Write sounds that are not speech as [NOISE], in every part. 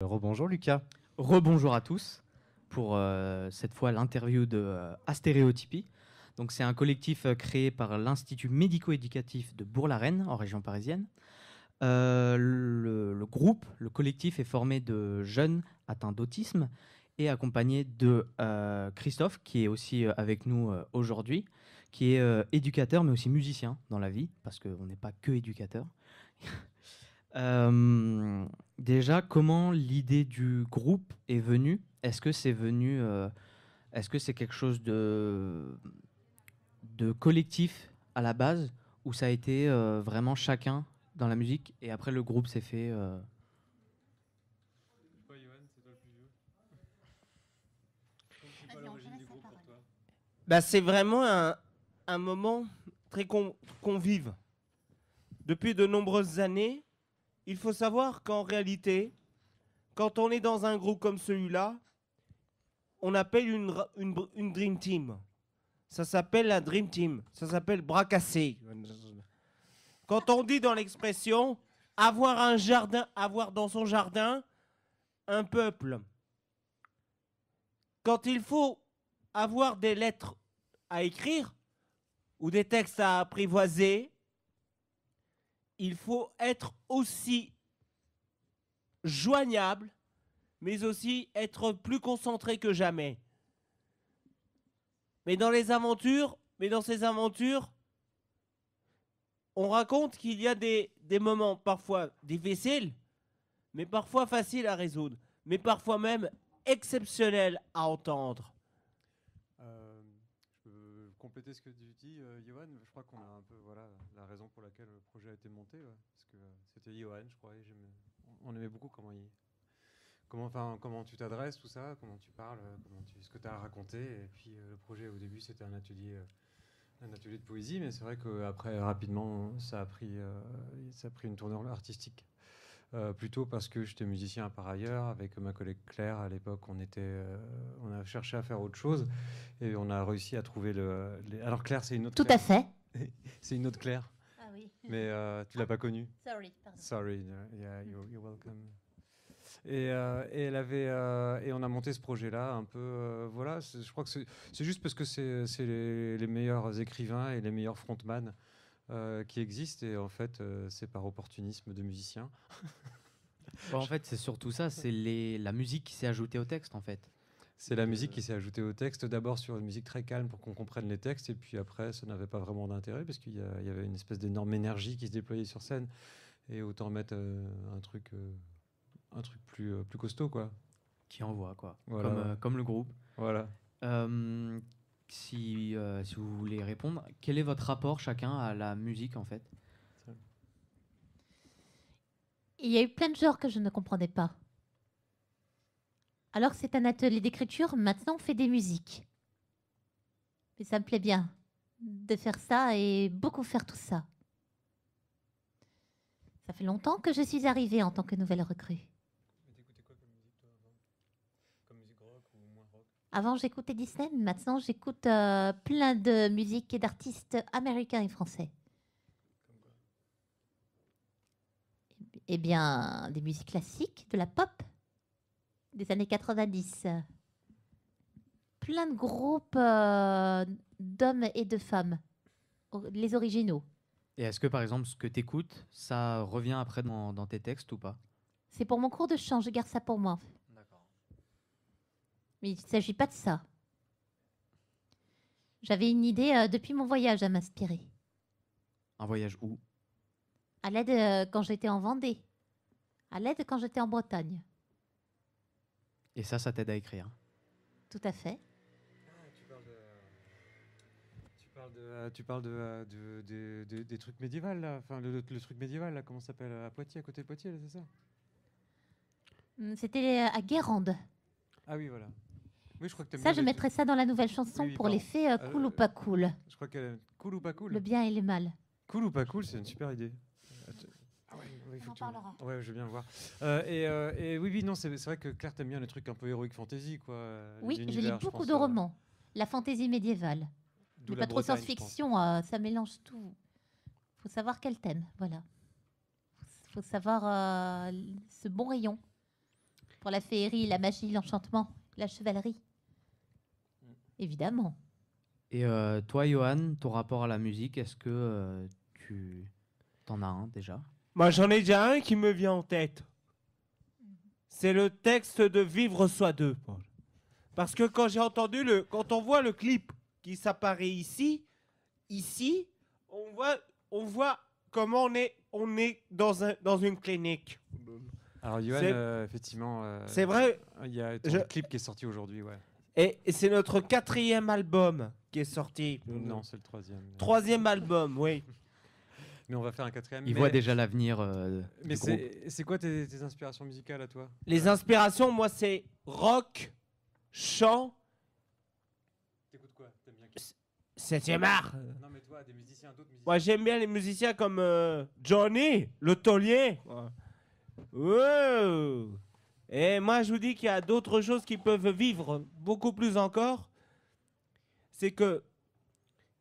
Rebonjour Lucas. Rebonjour à tous pour euh, cette fois l'interview de euh, Astéréotypie. Donc c'est un collectif euh, créé par l'Institut médico-éducatif de Bourg-la-Reine en région parisienne. Le, le, groupe, le collectif est formé de jeunes atteints d'autisme et accompagné de Christophe qui est aussi avec nous aujourd'hui, qui est éducateur mais aussi musicien dans la vie parce qu'on n'est pas que éducateur. [LAUGHS] Déjà, comment l'idée du groupe est venue Est-ce que c'est venu euh, Est-ce que c'est quelque chose de collectif à la base ou ça a été euh, vraiment chacun dans la musique et après le groupe s'est fait euh, bah, c'est vraiment un, moment très qu'on convive. Depuis de nombreuses années, il faut savoir qu'en réalité, quand on est dans un groupe comme celui-là, on appelle une, Dream Team. Ça s'appelle la Dream Team. Ça s'appelle bras Quand on dit dans l'expression avoir un jardin, avoir dans son jardin un peuple. Quand il faut avoir des lettres à écrire ou des textes à apprivoiser, il faut être aussi joignable, mais aussi être plus concentré que jamais. Mais dans les aventures, mais dans ces aventures, on raconte qu'il y a des, des moments parfois difficiles, mais parfois faciles à résoudre, mais parfois même exceptionnels à entendre ce que tu dis, euh, Johan, je crois qu'on a un peu voilà, la raison pour laquelle le projet a été monté. parce que c'était Johan, je crois, et on aimait beaucoup comment il, comment, enfin, comment tu t'adresses, tout ça, comment tu parles, tu, ce que tu as à raconter. Et puis euh, le projet, au début, c'était un atelier, euh, un atelier de poésie, mais c'est vrai qu'après, rapidement, ça a pris, euh, ça a pris une tournure artistique. Euh, plutôt parce que j'étais musicien par ailleurs. Avec ma collègue Claire, à l'époque, on, était, euh, on a cherché à faire autre chose et on a réussi à trouver le. Alors, Claire, c'est une autre. Tout à fait. [LAUGHS] c'est une autre Claire. Ah oui. [LAUGHS] Mais tu euh, tu l'as pas connue. Sorry, Sorry, yeah, you're, welcome. Et, et, on a monté ce projet-là un peu. voilà, je crois que c'est juste parce que c'est les, les, meilleurs écrivains et les meilleurs frontman euh, qui existe et en fait euh, c'est par opportunisme de musicien. [LAUGHS] en fait c'est surtout ça, c'est la musique qui s'est ajoutée au texte en fait. C'est la musique euh, qui s'est ajoutée au texte, d'abord sur une musique très calme pour qu'on comprenne les textes, et puis après, ça n'avait pas vraiment d'intérêt, parce qu'il y, y, avait une espèce d'énorme énergie qui se déployait sur scène, et autant mettre un truc, un truc plus, plus costaud, quoi. Qui envoie, quoi. Comme, comme le groupe. Voilà si, euh, si vous voulez répondre, quel est votre rapport chacun à la musique en fait Il y a eu plein de genres que je ne comprenais pas. Alors c'est un atelier d'écriture, maintenant on fait des musiques. Mais ça me plaît bien de faire ça et beaucoup faire tout ça. Ça fait longtemps que je suis arrivée en tant que nouvelle recrue. Avant, j'écoutais Disney, maintenant, j'écoute euh, plein de musiques et d'artistes américains et français. Eh bien, des musiques classiques, de la pop, des années 90. Plein de groupes euh, d'hommes et de femmes, les originaux. Et est-ce que, par exemple, ce que tu écoutes, ça revient après dans, dans tes textes ou pas C'est pour mon cours de chant, je garde ça pour moi. Mais il ne s'agit pas de ça. J'avais une idée euh, depuis mon voyage à m'inspirer. Un voyage où À l'aide euh, quand j'étais en Vendée. À l'aide quand j'étais en Bretagne. Et ça, ça t'aide à écrire Tout à fait. De, ah, tu parles de, de, des trucs médiévaux, là. Enfin, le, truc médiéval, là, comment ça s'appelle euh, À Poitiers, à côté de Poitiers, c'est ça hum, C'était à Guérande. Ah oui, voilà. Oui, je crois que ça, je mettrai ça dans la nouvelle chanson pour l'effet euh, euh, cool ou pas cool. Je crois que cool ou pas cool. Le bien et le mal. Cool ou pas cool, c'est une super idée. Euh, ah ouais, on en parlera. je vais bien voir. et, oui, oui, non, c'est, vrai que Claire, t'aime bien le truc un peu héroïque fantasy, quoi. Oui, je lis beaucoup de romans. La fantasy médiévale. pas trop science-fiction, ça mélange tout. Faut savoir quel thème, voilà. Faut savoir ce bon rayon pour la féerie, la magie, l'enchantement, la chevalerie. Évidemment. Et euh, toi, Johan, ton rapport à la musique, est-ce que euh, tu t'en as un déjà Moi, j'en ai déjà un qui me vient en tête. C'est le texte de Vivre Soi ». Parce que quand j'ai entendu le. Quand on voit le clip qui s'apparaît ici, ici, on voit, on voit comment on est, on est dans, un, dans une clinique. Alors, Johan, euh, effectivement. c'est vrai. Il y a le clip qui est sorti aujourd'hui, ouais. Et c'est notre quatrième album qui est sorti. Non, c'est le troisième. Troisième album, oui. Mais on va faire un quatrième. Il voit déjà l'avenir. Euh, mais c'est quoi tes, inspirations musicales à toi Les euh, inspirations, moi, c'est rock, chant. T'écoutes quoi T'aimes bien qui Septième art. Non, mais toi, des musiciens, d'autres musiciens. Moi, j'aime bien les musiciens comme euh, Johnny, le taulier. Et moi, je vous dis qu'il y a d'autres choses qui peuvent vivre, beaucoup plus encore. C'est que,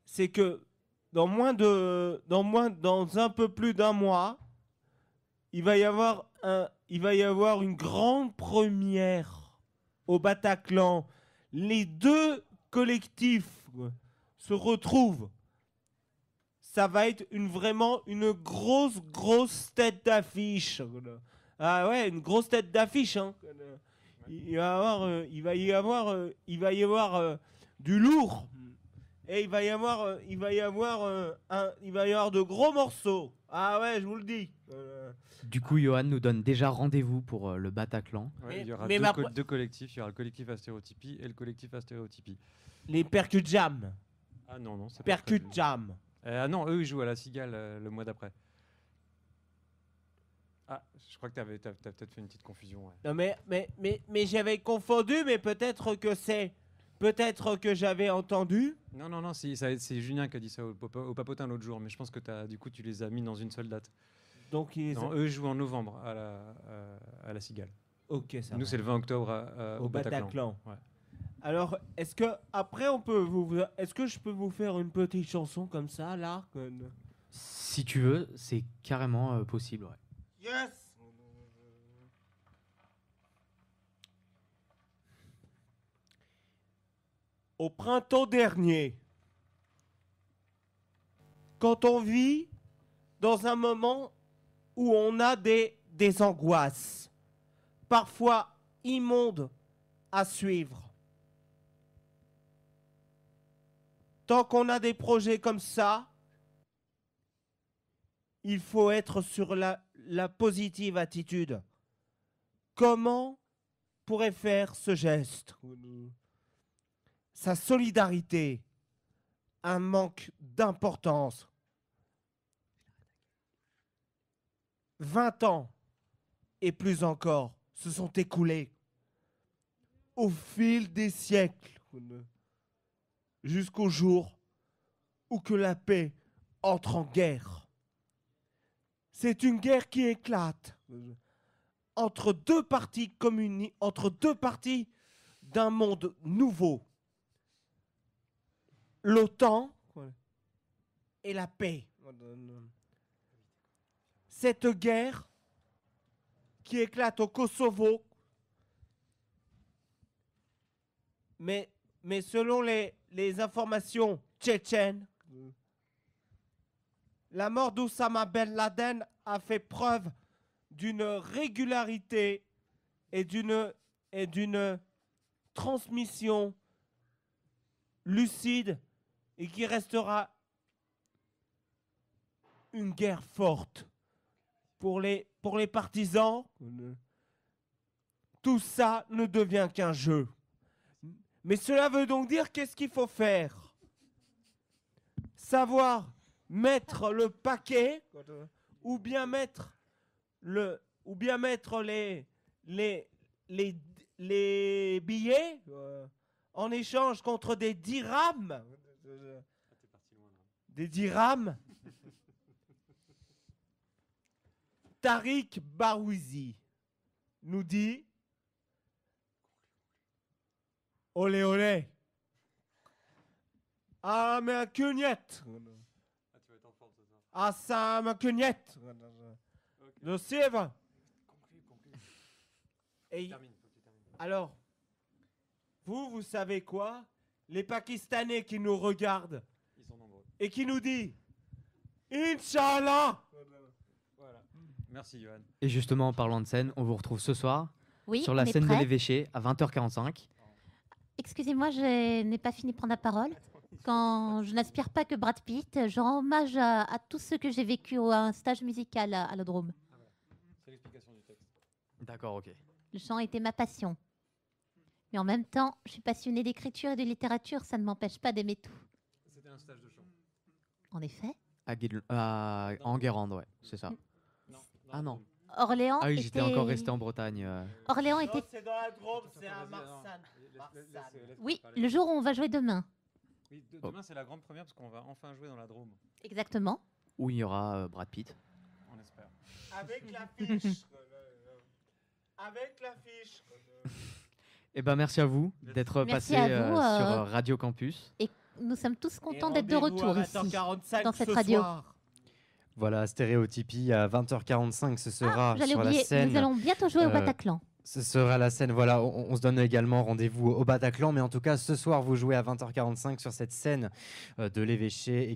c'est que dans moins de, dans dans un peu plus d'un mois, il va y avoir il va y avoir une grande première au Bataclan. Les deux collectifs se retrouvent. Ça va être une, vraiment une grosse, grosse tête d'affiche. Ah ouais, une grosse tête d'affiche. Hein. Il, va avoir, euh, il va y avoir, euh, il va y avoir euh, du lourd. Et il va y avoir, il va y avoir, un, il va y avoir de gros morceaux. Ah ouais, je vous le dis. Du coup, Johan nous donne déjà rendez-vous pour le Bataclan. il y aura deux, collectifs. Il y aura le collectif astéréotypie et le collectif Astérotypie. Les percu Jam. Ah non, non. Percute Jam. ah non, eux, ils jouent à la Cigale le mois d'après. Ah, je crois que tu avais, as, peut-être fait une petite confusion. Non, mais, mais, mais, mais j'avais confondu, mais peut-être que c'est. Peut-être que j'avais entendu. Non, non, non, c'est Julien qui a dit ça au, papotin l'autre jour, mais je pense que as, du coup, tu les as mis dans une seule date. Donc, ils non, eux jouent en novembre à la, euh, à, la Cigale. Ok, ça Nous, c'est le 20 octobre euh, au, au, Bataclan. Alors, est-ce que après on peut vous, est-ce que je peux vous faire une petite chanson comme ça là Si tu veux, c'est carrément euh, possible. Ouais. Au printemps dernier, quand on vit dans un moment où on a des, des angoisses, parfois immondes à suivre, tant qu'on a des projets comme ça, il faut être sur la, la positive attitude, comment pourrait faire ce geste Sa solidarité, un manque d'importance. 20 ans et plus encore se sont écoulés au fil des siècles jusqu'au jour où que la paix entre en guerre. C'est une guerre qui éclate entre deux parties entre deux parties d'un monde nouveau. L'OTAN et la paix. Cette guerre qui éclate au Kosovo, mais, mais selon les, les informations tchétchènes, la mort d'Oussama Ben Laden a fait preuve d'une régularité et d'une et d'une transmission lucide et qui restera une guerre forte pour les pour les partisans. Tout ça ne devient qu'un jeu. Mais cela veut donc dire qu'est-ce qu'il faut faire Savoir mettre le paquet ou bien mettre le ou bien mettre les les les, billets euh, en échange contre des dirhams. Des dirhams. [LAUGHS] Tariq Barouzi nous dit Olé olé Ah mais un cugnette à ma Le Et alors, vous, vous savez quoi Les Pakistanais qui nous regardent et qui nous disent Inch'Allah Voilà. Merci, Johan. Et justement, en parlant de scène, on vous retrouve ce soir sur la scène de l'évêché à 20h45. Excusez-moi, je n'ai pas fini de prendre la parole quand je n'aspire pas que Brad Pitt, je rends hommage à, tous tout ce que j'ai vécu à un stage musical à, à ah C'est l'explication du texte. D'accord, ok. Le chant était ma passion. Mais en même temps, je suis passionnée d'écriture et de littérature, ça ne m'empêche pas d'aimer tout. C'était un stage de chant. En effet. À, Guérande, euh, oui, ouais, c'est ça. Mm. ah non. Orléans. Ah oui, j'étais encore resté en Bretagne. Euh. Orléans était. C'est dans la Drôme, c'est à Marsan. Oui, le jour où on va jouer demain. Oui, oh. demain, c'est la grande première parce qu'on va enfin jouer dans la Drôme, Exactement. Où il y aura euh, Brad Pitt. on espère. Avec l'affiche. [LAUGHS] Avec l'affiche. Eh ben, merci à vous d'être passé euh, euh, sur Radio Campus. Et Nous sommes tous contents d'être de retour ici. dans cette radio. Voilà, Stéréotypie à 20h45, ce sera ah, sur la scène. nous allons bientôt jouer au Bataclan. Ce sera la scène, voilà, on, se donne également rendez-vous au Bataclan, mais en tout cas, ce soir, vous jouez à 20h45 sur cette scène euh, de l'évêché.